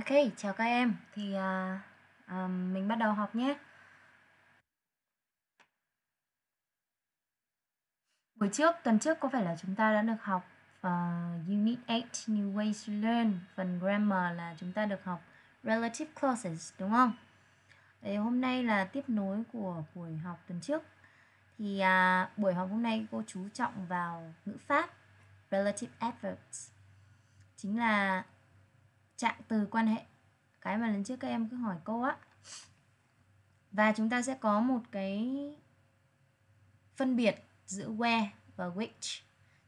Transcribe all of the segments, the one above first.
Ok, chào các em. Thì à, à, mình bắt đầu học nhé. Buổi trước, tuần trước có phải là chúng ta đã được học uh, Unit 8 New Ways to Learn, phần Grammar là chúng ta được học Relative Clauses, đúng không? Đấy, hôm nay là tiếp nối của buổi học tuần trước. Thì à, buổi học hôm nay cô chú trọng vào ngữ pháp Relative Adverbs. Chính là trạng từ quan hệ cái mà lần trước các em cứ hỏi cô á và chúng ta sẽ có một cái phân biệt giữa where và which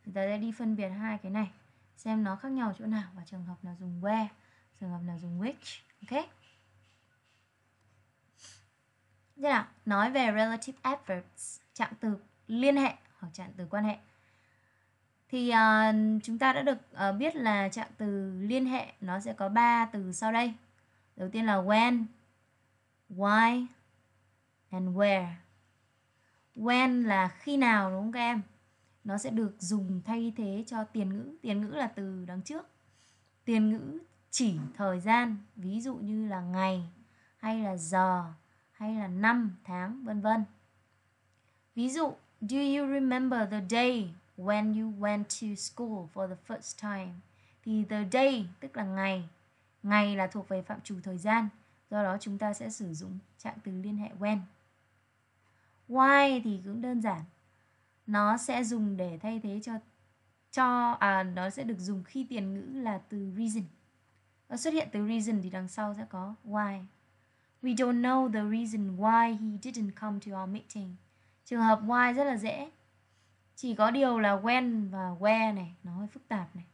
chúng ta sẽ đi phân biệt hai cái này xem nó khác nhau chỗ nào và trường hợp nào dùng where trường hợp nào dùng which ok thế nào nói về relative adverbs trạng từ liên hệ hoặc trạng từ quan hệ thì à, chúng ta đã được à, biết là trạng từ liên hệ nó sẽ có 3 từ sau đây. Đầu tiên là when, why and where. When là khi nào đúng không các em? Nó sẽ được dùng thay thế cho tiền ngữ. Tiền ngữ là từ đằng trước. Tiền ngữ chỉ thời gian, ví dụ như là ngày hay là giờ hay là năm, tháng, vân vân. Ví dụ, do you remember the day when you went to school for the first time thì the day tức là ngày ngày là thuộc về phạm trù thời gian do đó chúng ta sẽ sử dụng trạng từ liên hệ when why thì cũng đơn giản nó sẽ dùng để thay thế cho cho à nó sẽ được dùng khi tiền ngữ là từ reason nó xuất hiện từ reason thì đằng sau sẽ có why we don't know the reason why he didn't come to our meeting trường hợp why rất là dễ chỉ có điều là when và where này nó hơi phức tạp này.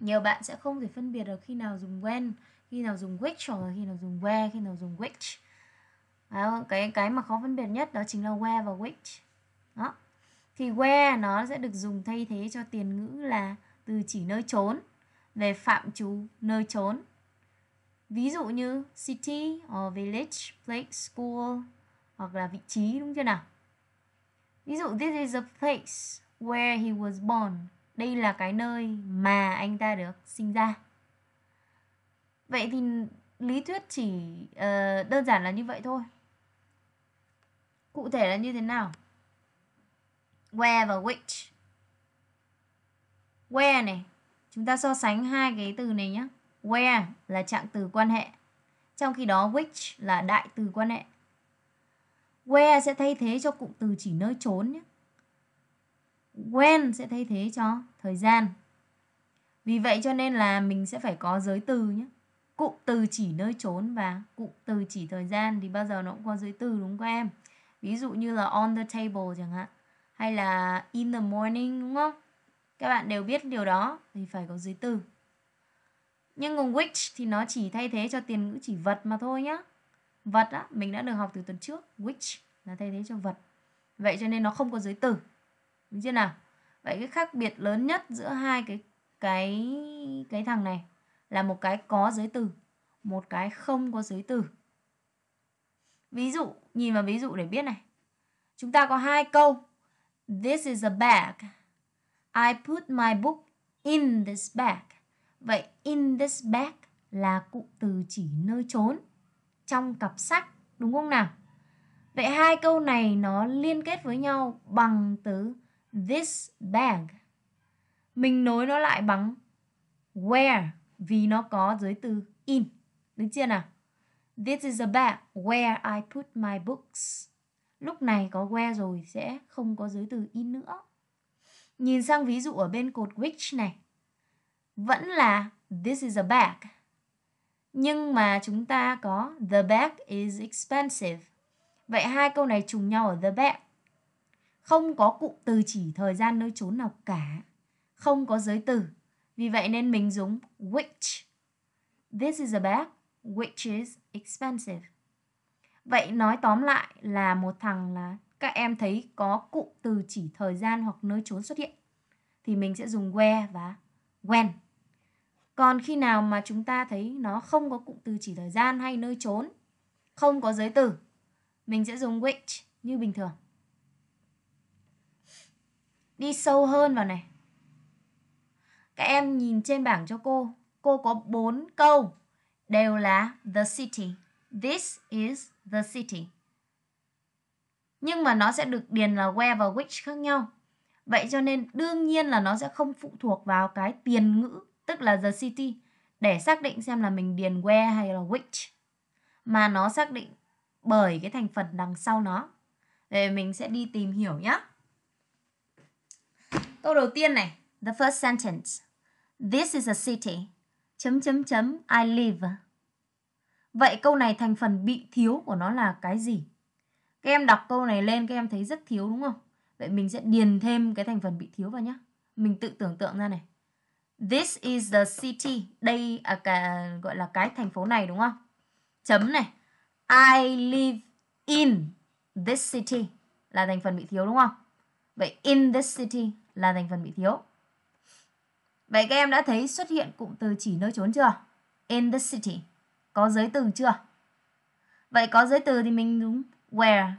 Nhiều bạn sẽ không thể phân biệt được khi nào dùng when, khi nào dùng which hoặc là khi nào dùng where, khi nào dùng which. À, cái cái mà khó phân biệt nhất đó chính là where và which. Đó. Thì where nó sẽ được dùng thay thế cho tiền ngữ là từ chỉ nơi trốn về phạm trù nơi trốn. Ví dụ như city or village, place, school hoặc là vị trí đúng chưa nào? Ví dụ this is the place where he was born. Đây là cái nơi mà anh ta được sinh ra. Vậy thì lý thuyết chỉ uh, đơn giản là như vậy thôi. Cụ thể là như thế nào? Where và which. Where này, chúng ta so sánh hai cái từ này nhé. Where là trạng từ quan hệ, trong khi đó which là đại từ quan hệ. Where sẽ thay thế cho cụm từ chỉ nơi trốn nhé. When sẽ thay thế cho thời gian. Vì vậy cho nên là mình sẽ phải có giới từ nhé. Cụm từ chỉ nơi trốn và cụm từ chỉ thời gian thì bao giờ nó cũng có giới từ đúng không em? Ví dụ như là on the table chẳng hạn. Hay là in the morning đúng không? Các bạn đều biết điều đó thì phải có giới từ. Nhưng cùng which thì nó chỉ thay thế cho tiền ngữ chỉ vật mà thôi nhé vật á, mình đã được học từ tuần trước which là thay thế cho vật vậy cho nên nó không có giới từ đúng chưa nào vậy cái khác biệt lớn nhất giữa hai cái cái cái thằng này là một cái có giới từ một cái không có giới từ ví dụ nhìn vào ví dụ để biết này chúng ta có hai câu this is a bag I put my book in this bag vậy in this bag là cụm từ chỉ nơi trốn trong cặp sách đúng không nào? Vậy hai câu này nó liên kết với nhau bằng từ this bag. Mình nối nó lại bằng where vì nó có giới từ in. đúng chưa nào? This is a bag where I put my books. Lúc này có where rồi sẽ không có giới từ in nữa. Nhìn sang ví dụ ở bên cột which này. Vẫn là this is a bag nhưng mà chúng ta có the bag is expensive. Vậy hai câu này trùng nhau ở the bag. Không có cụm từ chỉ thời gian nơi trốn nào cả. Không có giới từ. Vì vậy nên mình dùng which. This is a bag which is expensive. Vậy nói tóm lại là một thằng là các em thấy có cụm từ chỉ thời gian hoặc nơi trốn xuất hiện thì mình sẽ dùng where và when. Còn khi nào mà chúng ta thấy nó không có cụm từ chỉ thời gian hay nơi trốn, không có giới từ, mình sẽ dùng which như bình thường. Đi sâu hơn vào này. Các em nhìn trên bảng cho cô, cô có 4 câu đều là the city. This is the city. Nhưng mà nó sẽ được điền là where và which khác nhau. Vậy cho nên đương nhiên là nó sẽ không phụ thuộc vào cái tiền ngữ tức là the city, để xác định xem là mình điền where hay là which. Mà nó xác định bởi cái thành phần đằng sau nó. Để mình sẽ đi tìm hiểu nhé. Câu đầu tiên này, the first sentence. This is a city. Chấm chấm chấm I live. Vậy câu này thành phần bị thiếu của nó là cái gì? Các em đọc câu này lên các em thấy rất thiếu đúng không? Vậy mình sẽ điền thêm cái thành phần bị thiếu vào nhé. Mình tự tưởng tượng ra này. This is the city. Đây à, cả, gọi là cái thành phố này đúng không? Chấm này. I live in this city là thành phần bị thiếu đúng không? Vậy in this city là thành phần bị thiếu. Vậy các em đã thấy xuất hiện cụm từ chỉ nơi trốn chưa? In the city. Có giới từ chưa? Vậy có giới từ thì mình đúng where.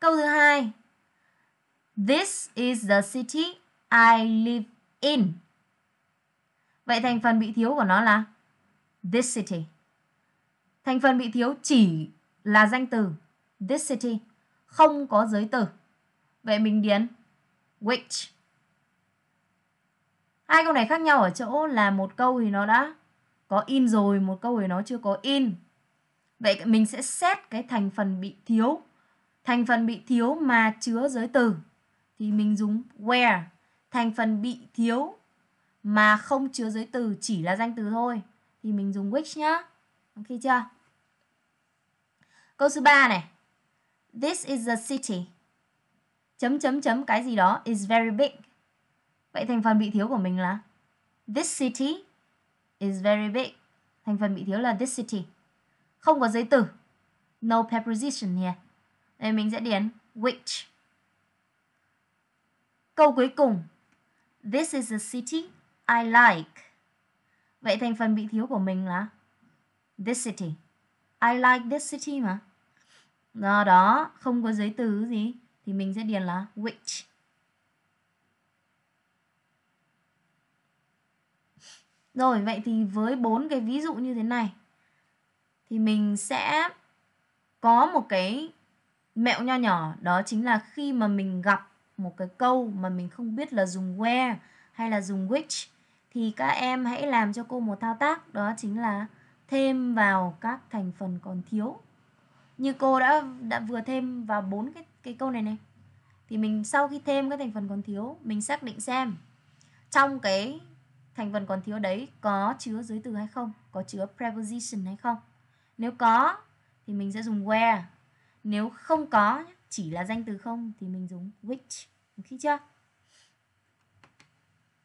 Câu thứ hai. This is the city I live in. Vậy thành phần bị thiếu của nó là this city. Thành phần bị thiếu chỉ là danh từ this city, không có giới từ. Vậy mình điền which. Hai câu này khác nhau ở chỗ là một câu thì nó đã có in rồi, một câu thì nó chưa có in. Vậy mình sẽ xét cái thành phần bị thiếu. Thành phần bị thiếu mà chứa giới từ thì mình dùng where thành phần bị thiếu mà không chứa giới từ chỉ là danh từ thôi thì mình dùng which nhá. Ok chưa? Câu số 3 này. This is a city. Chấm chấm chấm cái gì đó is very big. Vậy thành phần bị thiếu của mình là this city is very big. Thành phần bị thiếu là this city. Không có giới từ. No preposition here. Nên mình sẽ điền which. Câu cuối cùng This is a city I like. Vậy thành phần bị thiếu của mình là this city. I like this city mà. Do đó, không có giới từ gì thì mình sẽ điền là which. Rồi, vậy thì với bốn cái ví dụ như thế này thì mình sẽ có một cái mẹo nho nhỏ đó chính là khi mà mình gặp một cái câu mà mình không biết là dùng where hay là dùng which thì các em hãy làm cho cô một thao tác đó chính là thêm vào các thành phần còn thiếu. Như cô đã đã vừa thêm vào bốn cái cái câu này này. Thì mình sau khi thêm các thành phần còn thiếu, mình xác định xem trong cái thành phần còn thiếu đấy có chứa giới từ hay không, có chứa preposition hay không. Nếu có thì mình sẽ dùng where. Nếu không có nhé, chỉ là danh từ không thì mình dùng which đúng khi chưa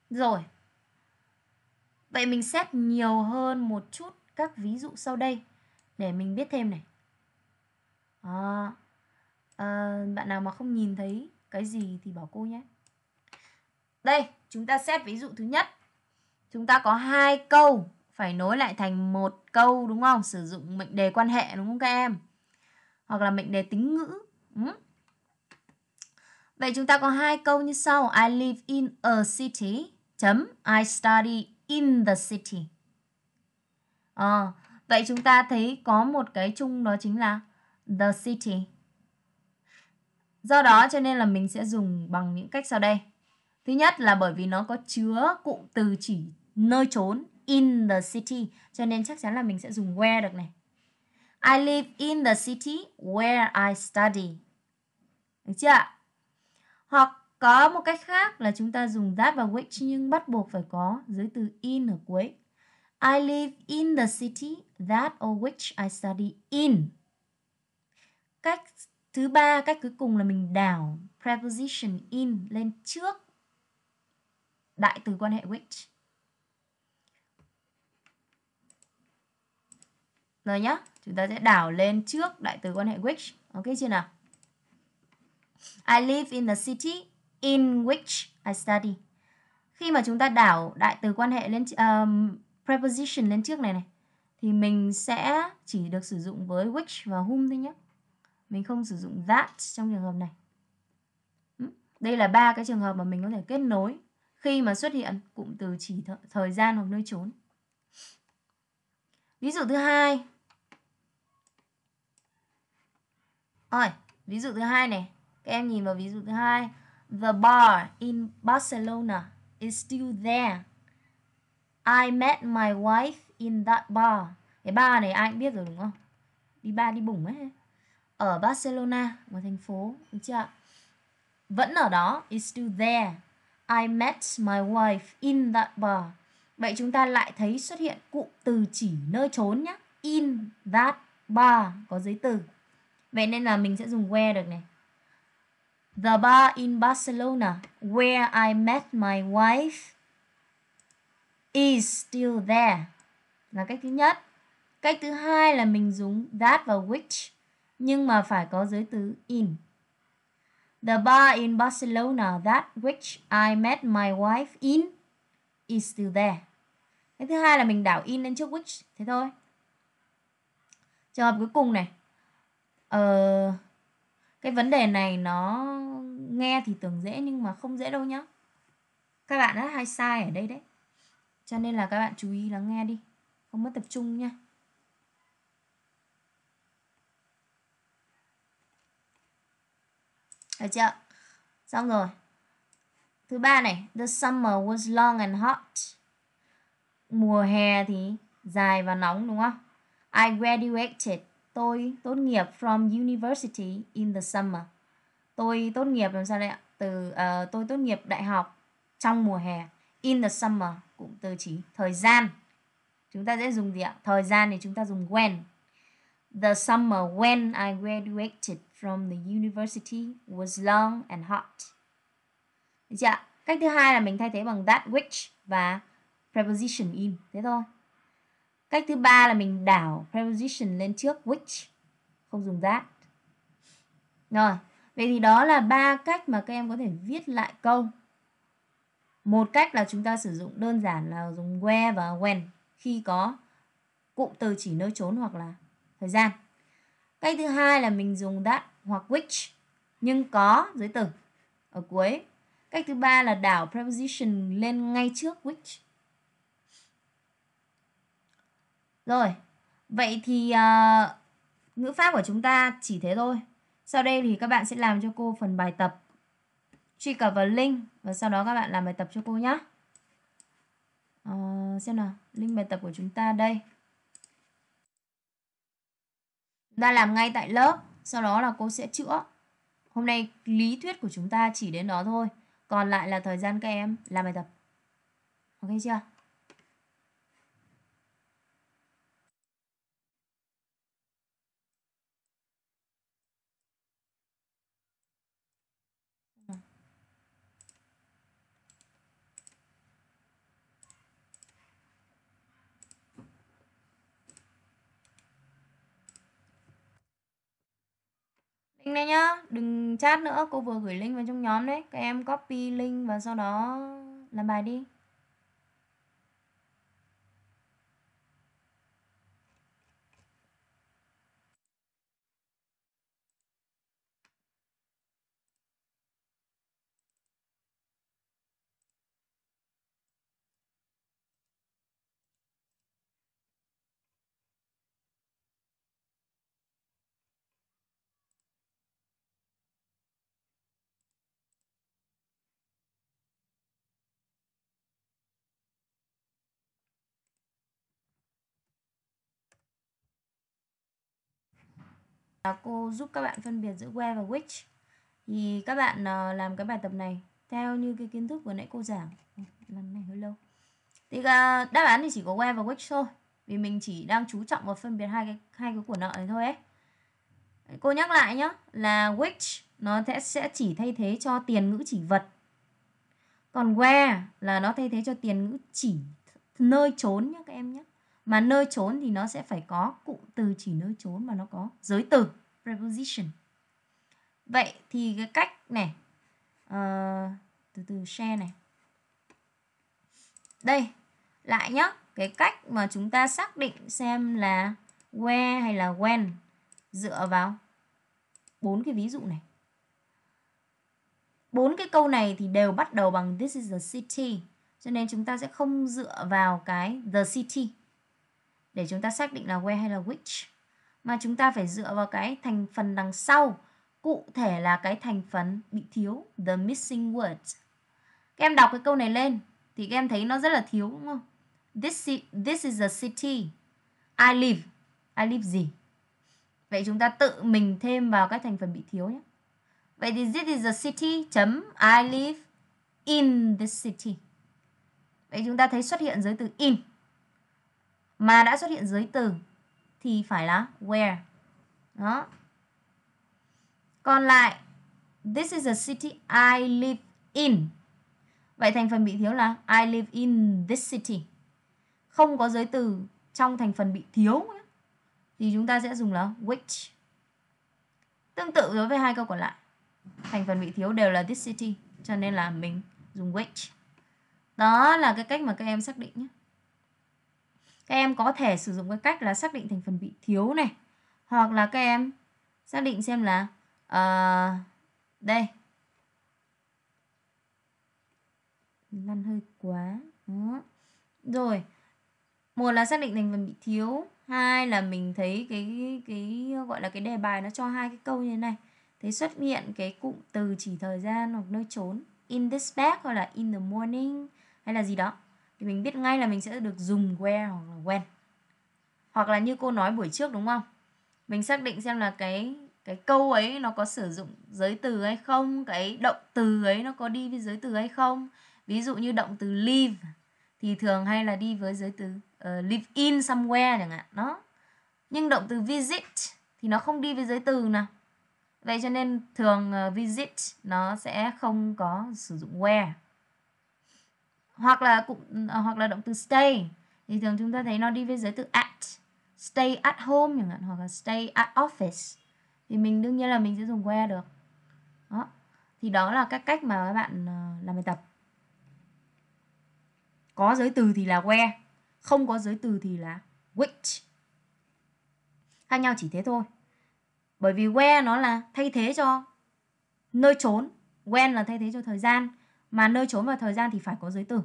rồi vậy mình xét nhiều hơn một chút các ví dụ sau đây để mình biết thêm này à, à, bạn nào mà không nhìn thấy cái gì thì bảo cô nhé đây chúng ta xét ví dụ thứ nhất chúng ta có hai câu phải nối lại thành một câu đúng không sử dụng mệnh đề quan hệ đúng không các em hoặc là mệnh đề tính ngữ Ừ. Vậy chúng ta có hai câu như sau. I live in a city. Chấm. I study in the city. À, vậy chúng ta thấy có một cái chung đó chính là the city. Do đó cho nên là mình sẽ dùng bằng những cách sau đây. Thứ nhất là bởi vì nó có chứa cụm từ chỉ nơi trốn in the city cho nên chắc chắn là mình sẽ dùng where được này. I live in the city where I study. Được chưa Hoặc có một cách khác là chúng ta dùng that và which nhưng bắt buộc phải có giới từ in ở cuối. I live in the city that or which I study in. Cách thứ ba, cách cuối cùng là mình đảo preposition in lên trước đại từ quan hệ which. Rồi nhé. Chúng ta sẽ đảo lên trước đại từ quan hệ which. Ok chưa nào? I live in the city in which I study. Khi mà chúng ta đảo đại từ quan hệ lên um, preposition lên trước này này thì mình sẽ chỉ được sử dụng với which và whom thôi nhé. Mình không sử dụng that trong trường hợp này. Ừ, đây là ba cái trường hợp mà mình có thể kết nối khi mà xuất hiện cụm từ chỉ th thời gian hoặc nơi trốn. Ví dụ thứ hai, Rồi, ví dụ thứ hai này. Các em nhìn vào ví dụ thứ hai. The bar in Barcelona is still there. I met my wife in that bar. Cái bar này ai cũng biết rồi đúng không? Đi bar đi bùng ấy. Ở Barcelona, một thành phố, đúng chưa? Vẫn ở đó, is still there. I met my wife in that bar. Vậy chúng ta lại thấy xuất hiện cụm từ chỉ nơi trốn nhé. In that bar có giới từ. Vậy nên là mình sẽ dùng where được này. The bar in Barcelona where I met my wife is still there. Là cách thứ nhất. Cách thứ hai là mình dùng that và which nhưng mà phải có giới từ in. The bar in Barcelona that which I met my wife in is still there. cách thứ hai là mình đảo in lên trước which thế thôi. Trường hợp cuối cùng này, Ờ, cái vấn đề này nó nghe thì tưởng dễ nhưng mà không dễ đâu nhá. Các bạn đã hay sai ở đây đấy. Cho nên là các bạn chú ý lắng nghe đi, không mất tập trung nha. Được chưa? Xong rồi. Thứ ba này, the summer was long and hot. Mùa hè thì dài và nóng đúng không? I graduated Tôi tốt nghiệp from university in the summer. Tôi tốt nghiệp làm sao đây ạ? Từ uh, tôi tốt nghiệp đại học trong mùa hè. In the summer cũng từ chỉ thời gian. Chúng ta sẽ dùng gì ạ? Thời gian thì chúng ta dùng when. The summer when I graduated from the university was long and hot. Được chưa Cách thứ hai là mình thay thế bằng that which và preposition in. Thế thôi. Cách thứ ba là mình đảo preposition lên trước which, không dùng that. Rồi, vậy thì đó là ba cách mà các em có thể viết lại câu. Một cách là chúng ta sử dụng đơn giản là dùng where và when khi có cụm từ chỉ nơi trốn hoặc là thời gian. Cách thứ hai là mình dùng that hoặc which nhưng có giới từ ở cuối. Cách thứ ba là đảo preposition lên ngay trước which Rồi, vậy thì uh, ngữ pháp của chúng ta chỉ thế thôi. Sau đây thì các bạn sẽ làm cho cô phần bài tập. Truy cập vào link và sau đó các bạn làm bài tập cho cô nhé. Uh, ờ, xem nào, link bài tập của chúng ta đây. Chúng ta làm ngay tại lớp, sau đó là cô sẽ chữa. Hôm nay lý thuyết của chúng ta chỉ đến đó thôi. Còn lại là thời gian các em làm bài tập. Ok chưa? link đây nhá đừng chat nữa cô vừa gửi link vào trong nhóm đấy các em copy link và sau đó làm bài đi cô giúp các bạn phân biệt giữa where và which thì các bạn ờ, làm cái bài tập này theo như cái kiến thức vừa nãy cô giảng lần này hơi lâu thì ờ, đáp án thì chỉ có where và which thôi vì mình chỉ đang chú trọng vào phân biệt hai cái hai cái của nợ này thôi ấy cô nhắc lại nhá là which nó sẽ chỉ thay thế cho tiền ngữ chỉ vật còn where là nó thay thế cho tiền ngữ chỉ nơi trốn nhá các em nhé mà nơi trốn thì nó sẽ phải có cụm từ chỉ nơi trốn mà nó có giới từ preposition vậy thì cái cách này uh, từ từ share này đây lại nhá cái cách mà chúng ta xác định xem là where hay là when dựa vào bốn cái ví dụ này bốn cái câu này thì đều bắt đầu bằng this is the city cho nên chúng ta sẽ không dựa vào cái the city để chúng ta xác định là where hay là which mà chúng ta phải dựa vào cái thành phần đằng sau cụ thể là cái thành phần bị thiếu the missing words các em đọc cái câu này lên thì các em thấy nó rất là thiếu đúng không this is, this is a city I live I live gì vậy chúng ta tự mình thêm vào các thành phần bị thiếu nhé vậy thì this is a city chấm I live in the city vậy chúng ta thấy xuất hiện giới từ in mà đã xuất hiện giới từ thì phải là where. Đó. Còn lại this is the city I live in. Vậy thành phần bị thiếu là I live in this city. Không có giới từ trong thành phần bị thiếu thì chúng ta sẽ dùng là which. Tương tự đối với hai câu còn lại. Thành phần bị thiếu đều là this city cho nên là mình dùng which. Đó là cái cách mà các em xác định nhé. Các em có thể sử dụng cái cách là xác định thành phần bị thiếu này. Hoặc là các em xác định xem là... Uh, đây. Lăn hơi quá. Đó. Rồi. Một là xác định thành phần bị thiếu. Hai là mình thấy cái cái gọi là cái đề bài nó cho hai cái câu như thế này. thấy xuất hiện cái cụm từ chỉ thời gian hoặc nơi trốn. In this bag hoặc là in the morning hay là gì đó thì mình biết ngay là mình sẽ được dùng where hoặc là when hoặc là như cô nói buổi trước đúng không mình xác định xem là cái cái câu ấy nó có sử dụng giới từ hay không cái động từ ấy nó có đi với giới từ hay không ví dụ như động từ live thì thường hay là đi với giới từ uh, live in somewhere chẳng hạn đó nhưng động từ visit thì nó không đi với giới từ nào vậy cho nên thường uh, visit nó sẽ không có sử dụng where hoặc là cũng ờ, hoặc là động từ stay thì thường chúng ta thấy nó đi với giới từ at stay at home chẳng hạn hoặc là stay at office thì mình đương nhiên là mình sẽ dùng where được đó thì đó là các cách mà các bạn ờ, làm bài tập có giới từ thì là where không có giới từ thì là which khác nhau chỉ thế thôi bởi vì where nó là thay thế cho nơi trốn when là thay thế cho thời gian mà nơi trốn và thời gian thì phải có giới từ.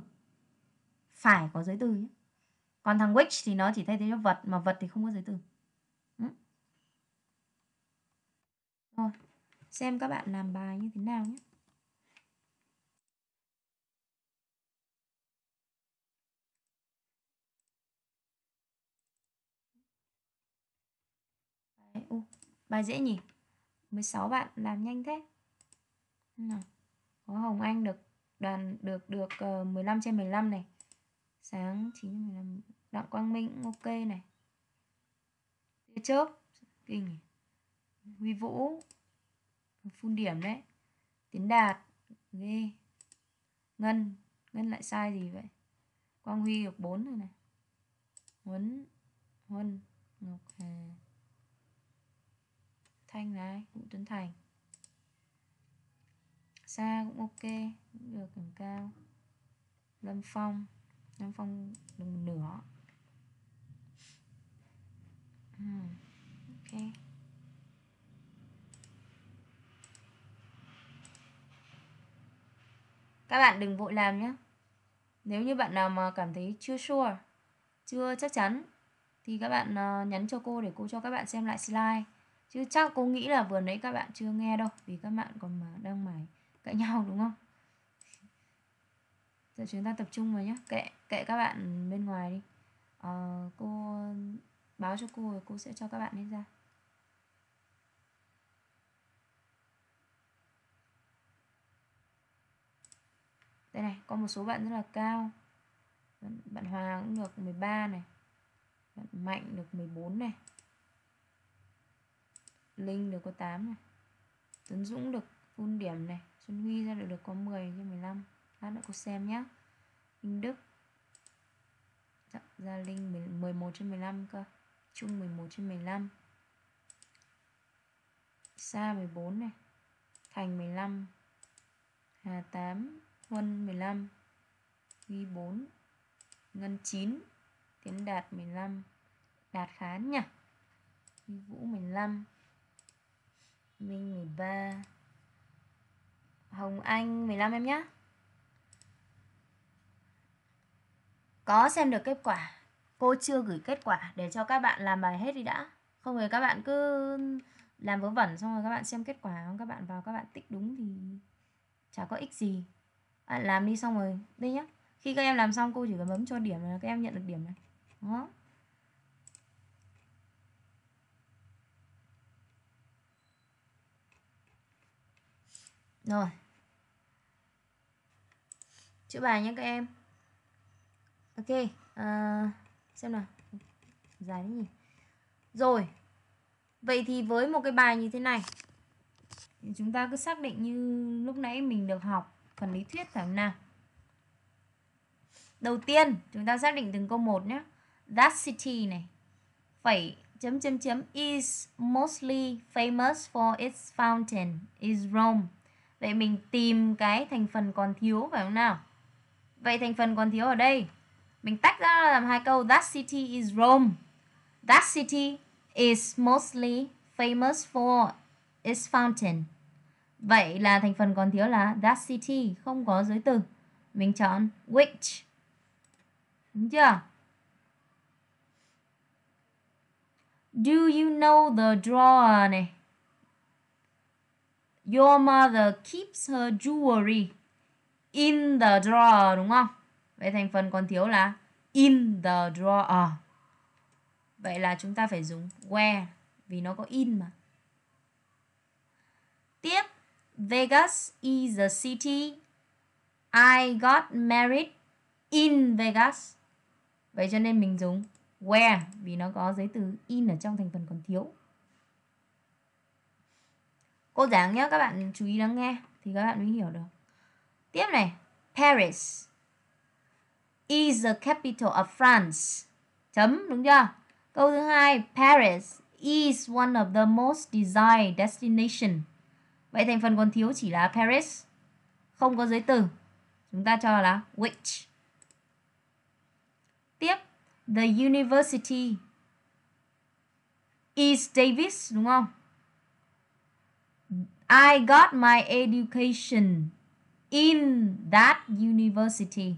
Phải có giới từ Còn thằng witch thì nó chỉ thay thế cho vật mà vật thì không có giới từ. Rồi, xem các bạn làm bài như thế nào nhé. uh, bài dễ nhỉ? 16 bạn làm nhanh thế. Nào, có Hồng Anh được đoàn được được 15 ờ, trên 15 này sáng 9 15 đặng quang minh cũng ok này tia chớp kinh huy vũ phun điểm đấy tiến đạt ghê ngân ngân lại sai gì vậy quang huy được 4 rồi này huấn huân ngọc hà thanh là ai vũ tuấn thành xa cũng ok cũng được điểm cao Lâm Phong Lâm Phong đừng nửa uhm. Ok Các bạn đừng vội làm nhé Nếu như bạn nào mà cảm thấy chưa sure Chưa chắc chắn Thì các bạn ờ, nhắn cho cô để cô cho các bạn xem lại slide Chứ chắc cô nghĩ là vừa nãy các bạn chưa nghe đâu Vì các bạn còn mà đang mải cãi nhau đúng không giờ chúng ta tập trung vào nhé kệ kệ các bạn bên ngoài đi à, cô báo cho cô rồi cô sẽ cho các bạn lên ra đây này có một số bạn rất là cao bạn, bạn Hòa cũng được 13 này bạn Mạnh được 14 này Linh được có 8 này Tuấn Dũng được phun điểm này Xuân Huy ra được có 10 trên 15 Lát nữa cô xem nhé minh Đức Dạ, ra Linh 11 trên 15 cơ Trung 11 trên 15 Sa 14 này Thành 15 Hà 8 Huân 15 Huy 4 Ngân 9 Tiến Đạt 15 Đạt Khán nhỉ Huy Vũ 15 Minh 13 Hồng Anh 15 em nhé. Có xem được kết quả. Cô chưa gửi kết quả để cho các bạn làm bài hết đi đã. Không thì các bạn cứ làm vớ vẩn xong rồi các bạn xem kết quả không các bạn vào các bạn tích đúng thì chả có ích gì. Bạn làm đi xong rồi đây nhá. Khi các em làm xong cô chỉ cần bấm cho điểm là các em nhận được điểm này. Đó. Rồi chữ bài nhé các em ok à, xem nào dài đấy nhỉ rồi vậy thì với một cái bài như thế này chúng ta cứ xác định như lúc nãy mình được học phần lý thuyết phải không nào đầu tiên chúng ta xác định từng câu một nhé that city này phải chấm chấm chấm is mostly famous for its fountain is Rome vậy mình tìm cái thành phần còn thiếu phải không nào Vậy thành phần còn thiếu ở đây. Mình tách ra làm hai câu That city is Rome. That city is mostly famous for its fountain. Vậy là thành phần còn thiếu là that city, không có giới từ. Mình chọn which. Đúng chưa? Do you know the drawer này? Your mother keeps her jewelry in the drawer đúng không? Vậy thành phần còn thiếu là in the drawer. Vậy là chúng ta phải dùng where vì nó có in mà. Tiếp, Vegas is the city I got married in Vegas. Vậy cho nên mình dùng where vì nó có giấy từ in ở trong thành phần còn thiếu. Cô giảng nhé, các bạn chú ý lắng nghe thì các bạn mới hiểu được. Tiếp này, Paris is the capital of France. Chấm, đúng chưa? Câu thứ hai, Paris is one of the most desired destination. Vậy thành phần còn thiếu chỉ là Paris, không có giới từ. Chúng ta cho là which. Tiếp, the university is Davis, đúng không? I got my education in that university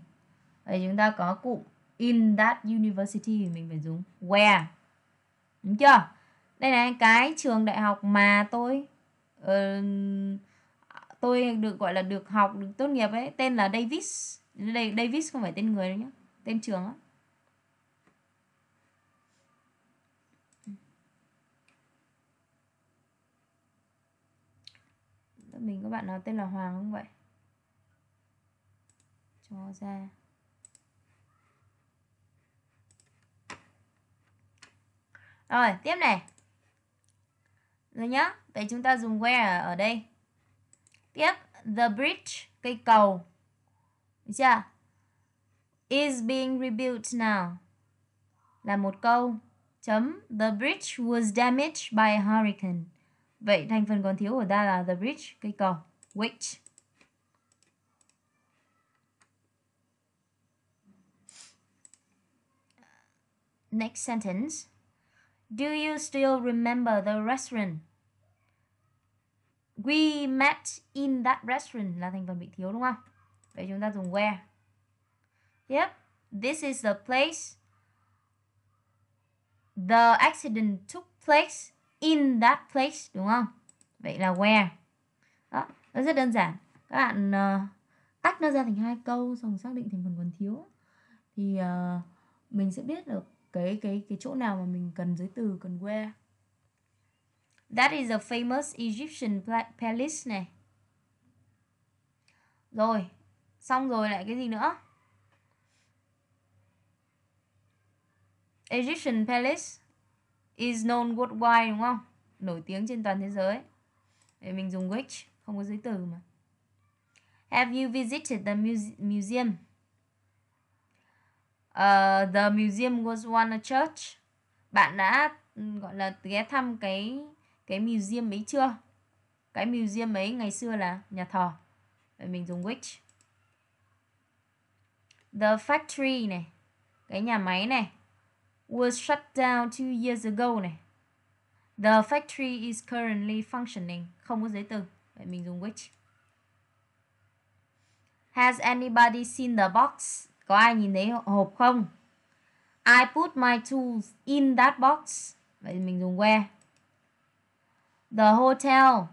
Vậy chúng ta có cụm in that university thì mình phải dùng where đúng chưa đây này cái trường đại học mà tôi uh, tôi được gọi là được học được tốt nghiệp ấy tên là Davis đây Davis không phải tên người đâu nhá tên trường á mình các bạn nói tên là Hoàng không vậy cho ra rồi tiếp này rồi nhá vậy chúng ta dùng where ở đây tiếp the bridge cây cầu Đúng chưa is being rebuilt now là một câu chấm the bridge was damaged by a hurricane vậy thành phần còn thiếu ở ta là the bridge cây cầu which Next sentence. Do you still remember the restaurant? We met in that restaurant là thành phần bị thiếu đúng không? Vậy chúng ta dùng where. Tiếp. This is the place the accident took place in that place đúng không? Vậy là where. Đó, nó rất đơn giản. Các bạn uh, tách nó ra thành hai câu xong xác định thành phần còn thiếu thì uh, mình sẽ biết được cái cái cái chỗ nào mà mình cần giới từ cần where that is a famous Egyptian palace này rồi xong rồi lại cái gì nữa Egyptian palace is known worldwide đúng không nổi tiếng trên toàn thế giới để mình dùng which không có giới từ mà have you visited the muse museum Ờ, the museum was once a church bạn đã ừ, gọi là ghé thăm cái cái museum ấy chưa cái museum ấy ngày xưa là nhà thờ vậy mình dùng which the factory này cái nhà máy này was shut down two years ago này the factory is currently functioning không có giấy tờ. vậy mình dùng which has anybody seen the box có ai nhìn thấy hộp không? I put my tools in that box. Vậy mình dùng where? The hotel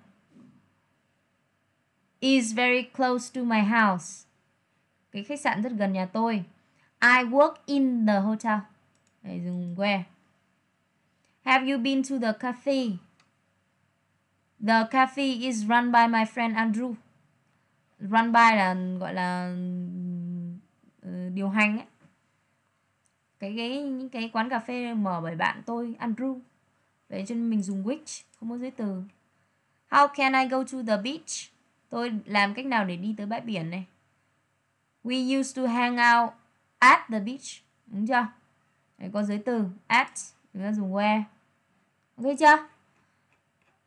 is very close to my house. Cái khách sạn rất gần nhà tôi. I work in the hotel. Đấy, dùng where. Have you been to the cafe? The cafe is run by my friend Andrew. Run by là gọi là điều hành ấy. Cái, cái những cái quán cà phê mở bởi bạn tôi Andrew Đấy cho nên mình dùng which Không có dưới từ How can I go to the beach Tôi làm cách nào để đi tới bãi biển này We used to hang out at the beach Đúng chưa Đấy có giới từ at Chúng ta dùng where Ok chưa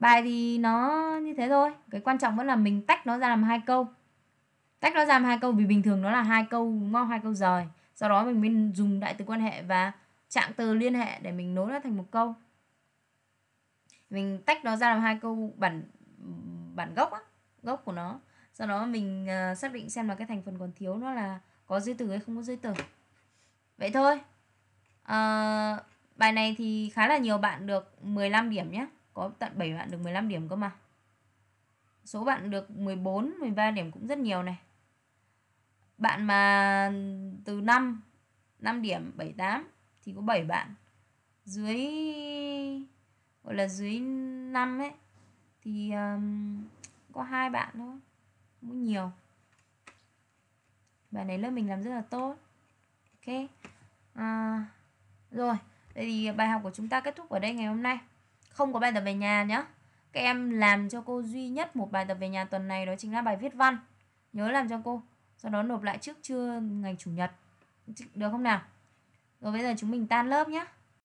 Bài thì nó như thế thôi Cái quan trọng vẫn là mình tách nó ra làm hai câu tách nó ra hai câu vì bình thường nó là hai câu đúng không? hai câu rời sau đó mình mới dùng đại từ quan hệ và trạng từ liên hệ để mình nối nó thành một câu mình tách nó ra làm hai câu bản bản gốc á, gốc của nó sau đó mình uh, xác định xem là cái thành phần còn thiếu nó là có dưới từ hay không có dưới từ vậy thôi à, bài này thì khá là nhiều bạn được 15 điểm nhé có tận 7 bạn được 15 điểm cơ mà số bạn được 14 13 điểm cũng rất nhiều này bạn mà từ 5 5 điểm 78 thì có 7 bạn dưới gọi là dưới 5 ấy thì um, có hai bạn thôi cũng nhiều bạn này lớp mình làm rất là tốt ok à, rồi vậy thì bài học của chúng ta kết thúc ở đây ngày hôm nay không có bài tập về nhà nhá các em làm cho cô duy nhất một bài tập về nhà tuần này đó chính là bài viết văn nhớ làm cho cô sau đó nộp lại trước trưa ngày chủ nhật được không nào rồi bây giờ chúng mình tan lớp nhé